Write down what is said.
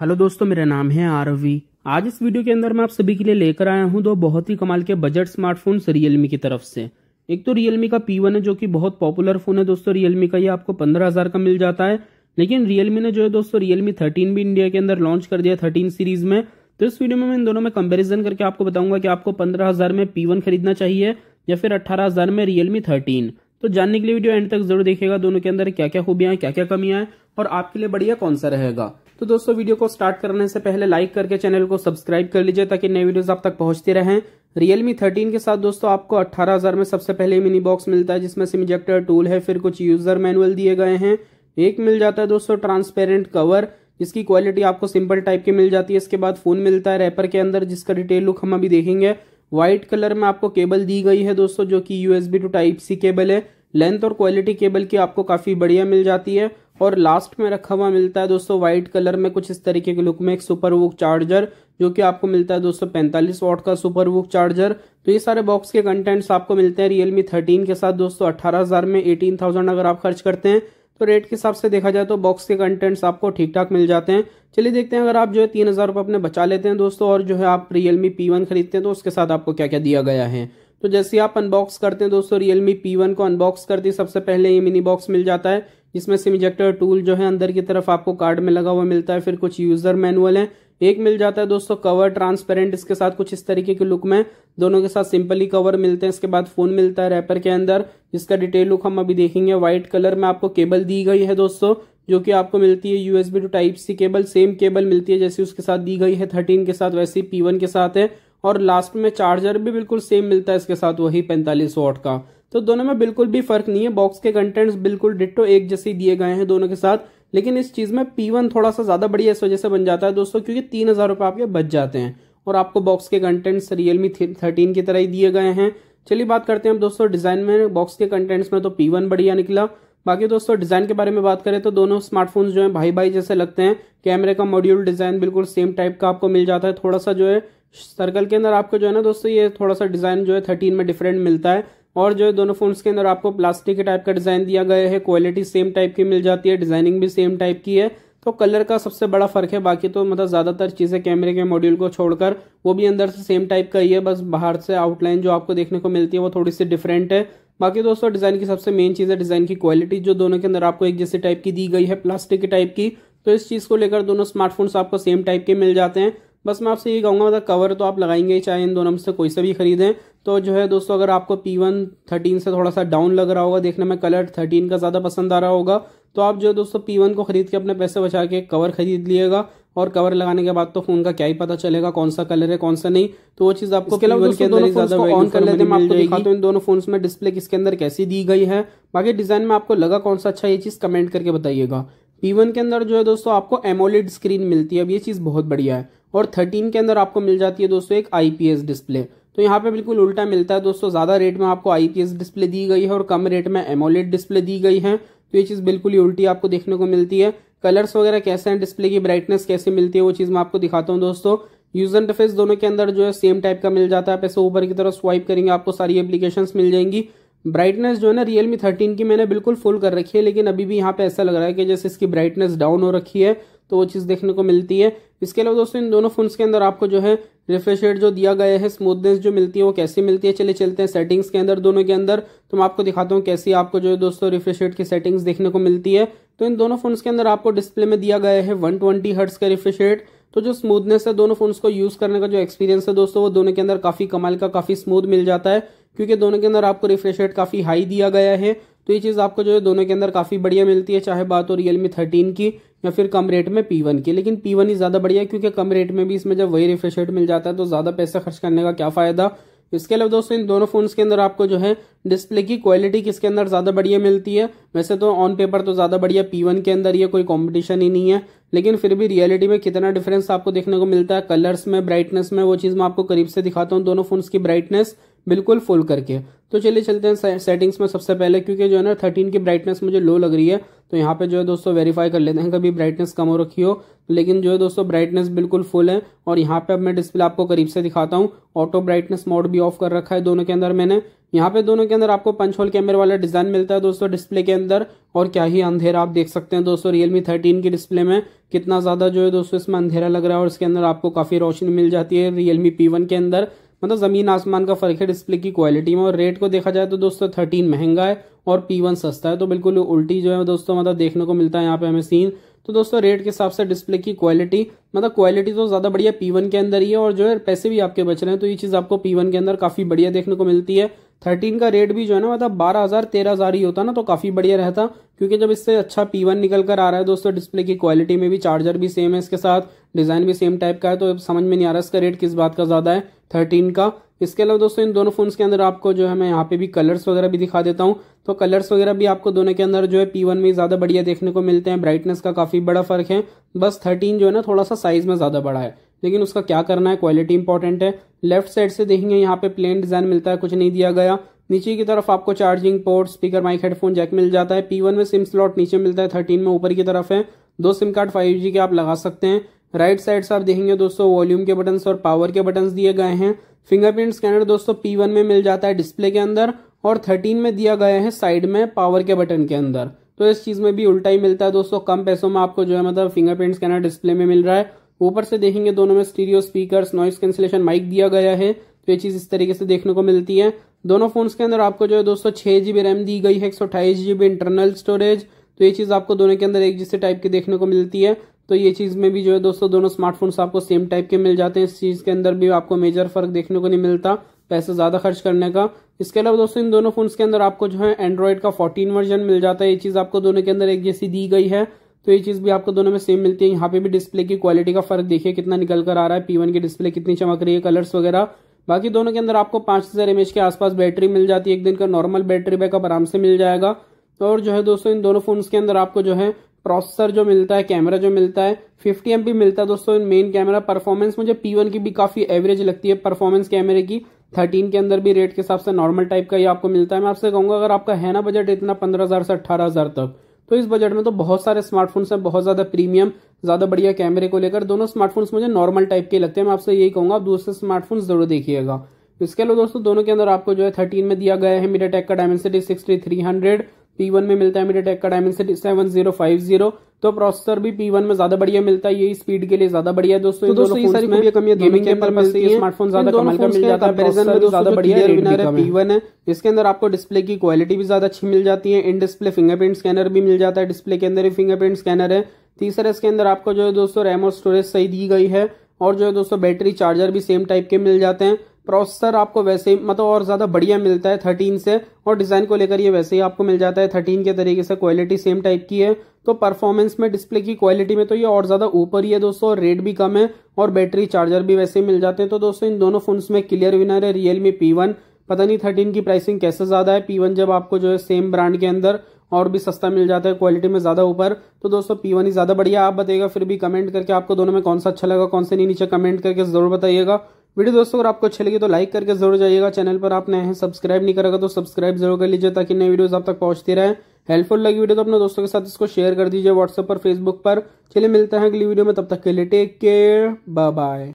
hello दोस्तों मेरा नाम है आरवी आज इस वीडियो के अंदर मैं आप सभी के लिए लेकर आया हूं दो बहुत ही कमाल के बजट स्मार्टफोन्स रियलमी की तरफ से एक तो रियलमी का P1 है जो कि बहुत पॉपुलर फोन है दोस्तों रियलमी का ये आपको पंद्रह हज़ार का मिल जाता है लेकिन रियलमी ने जो है दोस्तों रियलमी थर्टीन भी इंडिया के अंदर लॉन्च कर दिया थर्टीन सीरीज में तो इस वीडियो में मैं इन दोनों में कंपेरिजन करके आपको बताऊंगा कि आपको पंद्रह हज़ार में पी खरीदना चाहिए या फिर अट्ठारह हज़ार में रियलमी थर्टीन तो जानने के लिए वीडियो एंड तक जरूर देखेगा दोनों के अंदर क्या क्या खूबियां हैं क्या क्या कमियां हैं और आपके लिए बढ़िया कौन सा रहेगा तो दोस्तों वीडियो को स्टार्ट करने से पहले लाइक करके चैनल को सब्सक्राइब कर लीजिए ताकि नए वीडियोस आप तक पहुंचते रहें रियलमी थर्टीन के साथ दोस्तों आपको 18000 में सबसे पहले मिनी बॉक्स मिलता है जिसमें सिम इजेक्टर टूल है फिर कुछ यूजर मैनुअल दिए गए हैं एक मिल जाता है दोस्तों ट्रांसपेरेंट कवर जिसकी क्वालिटी आपको सिंपल टाइप की मिल जाती है इसके बाद फोन मिलता है रैपर के अंदर जिसका डिटेल लुक हम अभी देखेंगे व्हाइट कलर में आपको केबल दी गई है दोस्तों जो कि USB to type C cable है लेंथ और क्वालिटी केबल की आपको काफी बढ़िया मिल जाती है और लास्ट में रखा हुआ मिलता है दोस्तों व्हाइट कलर में कुछ इस तरीके के लुक में एक सुपर वुक चार्जर जो कि आपको मिलता है दोस्तों पैंतालीस वॉट का सुपर वुक चार्जर तो ये सारे बॉक्स के कंटेंट्स आपको मिलते हैं रियलमी थर्टीन के साथ दोस्तों हजार में थाउजेंड अगर आप खर्च करते हैं तो रेट के हिसाब से देखा जाए तो बॉक्स के कंटेंट्स आपको ठीक ठाक मिल जाते हैं चलिए देखते हैं अगर आप जो है तीन हज़ार रुपये अपने बचा लेते हैं दोस्तों और जो है आप रियलमी पी वन खरीदते हैं तो उसके साथ आपको क्या क्या दिया गया है तो जैसे आप अनबॉक्स करते हैं दोस्तों रियलमी पी वन को अनबॉक्स करते सबसे पहले ये मिनी बॉक्स मिल जाता है जिसमें सिम इजेक्टर टूल जो है अंदर की तरफ आपको कार्ड में लगा हुआ मिलता है फिर कुछ यूजर मैनुअल है एक मिल जाता है दोस्तों कवर ट्रांसपेरेंट इसके साथ कुछ इस तरीके के लुक में दोनों के साथ सिंपली कवर मिलते हैं इसके बाद फोन मिलता है रैपर के अंदर जिसका डिटेल लुक हम अभी देखेंगे व्हाइट कलर में आपको केबल दी गई है दोस्तों जो कि आपको मिलती है USB to type C cable same cable मिलती है जैसी उसके साथ दी गई है थर्टीन के साथ वैसी पी वन के साथ है और लास्ट में चार्जर भी बिल्कुल सेम मिलता है इसके साथ वही पैंतालीस वॉट का तो दोनों में बिल्कुल भी फर्क नहीं है बॉक्स के कंटेंट्स बिल्कुल डिट्टो एक जैसे दिए गए हैं दोनों के साथ लेकिन इस चीज़ में पी वन थोड़ा सा ज़्यादा बढ़िया इस वजह से बन जाता है दोस्तों क्योंकि तीन हज़ार रुपए आपके बच जाते हैं और आपको बॉक्स के कंटेंट्स रियलमी थर्टीन की तरह ही दिए गए हैं चलिए बात करते हैं अब दोस्तों डिज़ाइन में बॉक्स के कंटेंट्स में तो पी वन बढ़िया निकला बाकी दोस्तों डिज़ाइन के बारे में बात करें तो दोनों स्मार्टफोन्स जो है भाई भाई जैसे लगते हैं कैमरे का मॉड्यूल डिज़ाइन बिल्कुल सेम टाइप का आपको मिल जाता है थोड़ा सा जो है सर्कल के अंदर आपको जो है ना दोस्तों ये थोड़ा सा डिज़ाइन जो है थर्टीन में डिफरेंट मिलता है और जो है दोनों फोन्स के अंदर आपको प्लास्टिक के टाइप का डिज़ाइन दिया गया है क्वालिटी सेम टाइप की मिल जाती है डिज़ाइनिंग भी सेम टाइप की है तो कलर का सबसे बड़ा फ़र्क है बाकी तो मतलब ज़्यादातर चीज़ें कैमरे के मॉड्यूल को छोड़कर वो भी अंदर से सेम टाइप का ही है बस बाहर से आउटलाइन जो आपको देखने को मिलती है वो थोड़ी सी डिफरेंट है बाकी दोस्तों डिज़ाइन की सबसे मेन चीज़ है डिज़ाइन की क्वालिटी जो दोनों के अंदर आपको एक जैसे टाइप की दी गई है प्लास्टिक के टाइप की तो इस चीज़ को लेकर दोनों स्मार्टफोन्स आपको सेम टाइप के मिल जाते हैं बस मैं आपसे ये कहूँगा मतलब कवर तो आप लगाएंगे ही चाहे इन दोनों में से कोई सा भी खरीदें तो जो है दोस्तों अगर आपको पी वन थर्टीन से थोड़ा सा डाउन लग रहा होगा देखने में कलर थर्टीन का ज़्यादा पसंद आ रहा होगा तो आप जो है दोस्तों पी वन को खरीद के अपने पैसे बचा के कवर खरीद लिएगा और कवर लगाने के बाद तो फोन का क्या ही पता चलेगा कौन सा कलर है कौन सा नहीं तो वो चीज आपको इसके अलावा के ऑन कर लेते हैं आपको दिखाता इन दोनों फोन में डिस्प्ले किसके अंदर कैसी दी गई है बाकी डिजाइन में आपको लगा कौन सा अच्छा ये चीज कमेंट करके बताइएगा पी के अंदर जो है दोस्तों आपको एमोलिड स्क्रीन मिलती है अब ये चीज बहुत बढ़िया है और थर्टीन के अंदर आपको मिल जाती है दोस्तों एक आईपीएस डिस्प्ले तो यहाँ पे बिल्कुल उल्टा मिलता है दोस्तों ज़्यादा रेट में आपको आईपीएस डिस्प्ले दी गई है और कम रेट में एमोलेट डिस्प्ले दी गई है तो ये चीज़ बिल्कुल ही उल्टी आपको देखने को मिलती है कलर्स वगैरह कैसे हैं डिस्प्ले की ब्राइटनेस कैसे मिलती है वो चीज़ मैं आपको दिखाता हूँ दोस्तों यूजर इंटरफेस दोनों के अंदर जो है सेम टाइप का मिल जाता है आप ऐसे ऊपर की तरफ स्वाइप करेंगे आपको सारी एप्लीकेशन मिल जाएंगी ब्राइटनेस जो है ना रियलमी थर्टीन की मैंने बिल्कुल फुल कर रखी है लेकिन अभी भी यहाँ पे ऐसा लग रहा है कि जैसे इसकी ब्राइटनेस डाउन हो रखी है तो वो चीज़ देखने को मिलती है इसके अलावा दोस्तों इन दोनों फोन्स के अंदर आपको जो है रिफ्रेश रेट जो दिया गया है स्मूथनेस जो मिलती है वो कैसी मिलती है चले चलते हैं सेटिंग्स के अंदर दोनों के अंदर तो मैं आपको दिखाता हूँ कैसी आपको जो है दोस्तों रिफ्रेश रेट की सेटिंग्स देखने को मिलती है तो इन दोनों फोन्स के अंदर आपको डिस्प्ले में दिया गया है वन ट्वेंटी हर्ट्स का रिफ्रेश रेट तो जो स्मूथनेस है दोनों फोन्स को यूज़ करने का जो एक्सपीरियंस है दोस्तों वो दोनों के अंदर काफ़ी कमाल का काफ़ी स्मूथ मिल जाता है क्योंकि दोनों के अंदर आपको रिफ्रेश रेट काफ़ी हाई दिया गया है तो ये चीज़ आपको जो है दोनों के अंदर काफ़ी बढ़िया मिलती है चाहे बात हो रियलमी थर्टीन की या फिर कम रेट में पी वन की लेकिन पी वन ही ज़्यादा बढ़िया क्योंकि कम रेट में भी इसमें जब वही रिफ्रेश रेट मिल जाता है तो ज़्यादा पैसा खर्च करने का क्या फ़ायदा इसके अलावा दोस्तों इन दोनों फ़ोन्स के अंदर आपको जो है डिस्प्ले की क्वालिटी किसके अंदर ज़्यादा बढ़िया मिलती है वैसे तो ऑन पेपर तो ज़्यादा बढ़िया पी वन के अंदर ये कोई कॉम्पिटिशन ही नहीं है लेकिन फिर भी रियलिटी में कितना डिफरेंस आपको देखने को मिलता है कलर्स में ब्राइटनेस में वो चीज़ मैं आपको करीब से दिखाता हूँ दोनों फ़ोन्स की ब्राइटनेस बिल्कुल फुल करके तो चलिए चलते हैं सेटिंग्स में सबसे पहले क्योंकि जो है ना थर्टीन की ब्राइटनेस मुझे लो लग रही है तो यहाँ पे जो है दोस्तों वेरीफाई कर लेते हैं कभी ब्राइटनेस कम हो रखी हो लेकिन जो है दोस्तों ब्राइटनेस बिल्कुल फुल है और यहाँ पे अब मैं डिस्प्ले आपको करीब से दिखाता हूँ ऑटो ब्राइटनेस मोड भी ऑफ कर रखा है दोनों के अंदर मैंने यहाँ पे दोनों के अंदर आपको पंच होल कैमरे वाला डिजाइन मिलता है दोस्तों डिस्प्ले के अंदर और क्या ही अंधेरा आप देख सकते हैं दोस्तों रियलमी थर्टीन की डिस्प्ले में कितना ज़्यादा जो है दोस्तों इसमें अंधेरा लग रहा है और इसके अंदर आपको काफ़ी रोशनी मिल जाती है रियलमी पी के अंदर मतलब ज़मीन आसमान का फ़र्क है डिस्प्ले की क्वालिटी में और रेट को देखा जाए तो दोस्तों थर्टीन महंगा है और पी वन सस्ता है तो बिल्कुल उल्टी जो है दोस्तों मतलब देखने को मिलता है यहाँ पे हमें सीन तो दोस्तों रेट के हिसाब से डिस्प्ले की क्वालिटी मतलब क्वालिटी तो ज़्यादा बढ़िया पी वन के अंदर ही है और जो है पैसे भी आपके बच रहे हैं तो ये चीज़ आपको पी वन के अंदर काफ़ी बढ़िया देखने को मिलती है थर्टीन का रेट भी जो है ना मतलब बारह हज़ार तेरह हज़ार ही होता ना तो काफ़ी बढ़िया रहता क्योंकि जब इससे अच्छा पी वन निकल कर आ रहा है दोस्तों डिस्प्ले की क्वालिटी में भी चार्जर भी सेम है इसके साथ डिज़ाइन भी सेम टाइप का है तो समझ में नहीं आ रहा इसका रेट किस बात का ज़्यादा है थर्टीन का इसके अलावा दोस्तों इन दोनों फोन्स के अंदर आपको जो है मैं यहाँ पे भी कलर्स वगैरह भी दिखा देता हूँ तो कलर्स वगैरह भी आपको दोनों के अंदर जो है पी वन में ज़्यादा बढ़िया देखने को मिलते हैं ब्राइटनेस का काफ़ी बड़ा फर्क है बस थर्टीन जो है ना थोड़ा सा साइज़ में ज़्यादा बड़ा है लेकिन उसका क्या करना है क्वालिटी इंपॉर्टेंट है लेफ्ट साइड से देखेंगे यहाँ पे प्लेन डिज़ाइन मिलता है कुछ नहीं दिया गया नीचे की तरफ आपको charging port speaker mic headphone jack मिल जाता है पी वन में सिम स्लॉट नीचे मिलता है थर्टीन में ऊपर की तरफ है दो सिम कार्ड फाइव जी के आप लगा सकते हैं राइट साइड से आप देखेंगे दोस्तों वॉल्यूम के बटन्स और पावर के बटन्स दिए गए हैं फिंगरप्रिंट स्कैनर दोस्तों पी में मिल जाता है डिस्प्ले के अंदर और थर्टीन में दिया गया है साइड में पावर के बटन के अंदर तो इस चीज़ में भी उल्टा ही मिलता है दोस्तों कम पैसों में आपको जो है मतलब फिंगरप्रिंट स्कैनर डिस्प्ले में मिल रहा है ऊपर से देखेंगे दोनों में stereo speaker noise cancellation mic दिया गया है तो ये चीज़ इस तरीके से देखने को मिलती है दोनों फोन्स के अंदर आपको जो है दोस्तों छह जीबी रैम दी गई है एक सौ इंटरनल स्टोरेज तो ये चीज़ आपको दोनों के अंदर एक जिससे टाइप की देखने को मिलती है तो ये चीज़ में भी जो है दोस्तों दोनों स्मार्टफोन्स आपको सेम टाइप के मिल जाते हैं इस चीज़ के अंदर भी आपको मेजर फर्क देखने को नहीं मिलता पैसे ज़्यादा खर्च करने का इसके अलावा दोस्तों इन दोनों फोन्स के अंदर आपको जो है एंड्रॉइड का फोर्टीन वर्जन मिल जाता है ये चीज़ आपको दोनों के अंदर एक जैसी दी गई है तो ये चीज़ भी आपको दोनों में सेम मिलती है यहाँ पे भी डिस्प्ले की क्वालिटी का फर्क देखिए कितना निकल कर आ रहा है पी वन की डिस्प्ले कितनी चमक रही है कलर्स वगैरह बाकी दोनों के अंदर आपको पांच हज़ार एमएच के आसपास बैटरी मिल जाती है एक दिन का नॉर्मल बैटरी बैकअप आराम से मिल जाएगा और जो है दोस्तों इन दोनों फोन्स के अंदर आपको जो है प्रोसेसर जो मिलता है कैमरा जो मिलता है फिफ्टी एम मिलता है दोस्तों मेन कैमरा परफॉर्मेंस मुझे पी की भी काफ़ी एवरेज लगती है परफॉर्मेंस कैमरे की थर्टीन के अंदर भी रेट के हिसाब से नॉर्मल टाइप का ही आपको मिलता है मैं आपसे कहूंगा अगर आपका है ना बजट इतना पंद्रह हज़ार से अठारह हज़ार तक तो इस बजट में तो बहुत सारे स्मार्टफोन्स हैं बहुत ज़्यादा प्रीमियम ज़्यादा बढ़िया कैमरे को लेकर दोनों स्मार्टफोन्स मुझे नॉर्मल टाइप के लगते हैं मैं आपसे यही कहूँगा आप दूसरे स्मार्टफोन ज़रूर देखिएगा इसके अलावा दोस्तों दोनों के अंदर आपको जो है थर्टीन में दिया गया है मीडिया टेक का Dimensity sixty three hundred P one में मिलता है मीडियाटेक का dimension seven zero five zero तो प्रोसेसर भी पी वन में ज्यादा बढ़िया मिलता है यही स्पीड के लिए ज्यादा बढ़िया दोस्तों तो दोस्तों ये सारी कमियां कमियां गेमिंग के पर्पज स्मार्टफोन ज्यादा कमाल का मिल जाता है ज्यादा बढ़िया है पी वन है इसके अंदर आपको डिस्प्ले की क्वालिटी भी ज्यादा अच्छी मिल जाती है इन डिस्प्ले फिंगरप्रिंट स्कैनर भी मिल जाता है डिस्प्ले के अंदर फिंगरप्रिंट स्कैनर है तीसरा इसके अंदर आपको जो है दोस्तों रैम और स्टोरेज सही दी गई है और जो है दोस्तों बैटरी चार्जर भी सेम टाइप के मिल जाते हैं प्रोसेसर आपको वैसे ही मतलब और ज़्यादा बढ़िया मिलता है थर्टीन से और डिज़ाइन को लेकर ये वैसे ही आपको मिल जाता है थर्टीन के तरीके से क्वालिटी सेम टाइप की है तो परफॉर्मेंस में डिस्प्ले की क्वालिटी में तो ये और ज़्यादा ऊपर ही है दोस्तों और रेट भी कम है और बैटरी चार्जर भी वैसे ही मिल जाते हैं तो दोस्तों इन दोनों फोन में क्लियर विनर है रियल मी पी वन पता नहीं थर्टीन की प्राइसिंग कैसे ज़्यादा है पी वन जब आपको जो है सेम ब्रांड के अंदर और भी सस्ता मिल जाता है क्वालिटी में ज़्यादा ऊपर तो दोस्तों पी वन ही ज़्यादा बढ़िया आप बताइएगा फिर भी कमेंट करके आपको दोनों में कौन सा अच्छा लगा कौन से नहीं नीचे कमेंट करके ज़रूर बताइएगा वीडियो दोस्तों अगर आपको अच्छी लगी तो लाइक करके जरूर जाइएगा चैनल पर आपने सब्सक्राइब नहीं करेगा तो सब्सक्राइब जरूर कर लीजिए ताकि नई वीडियोस आप तक पहुंचती रहे हेल्पफुल लगी वीडियो तो अपने दोस्तों के साथ इसको शेयर कर दीजिए व्हाट्सएप पर फेसबुक पर चलिए मिलते हैं अगली वीडियो में तब तक के लिए टेक केयर बाय बाय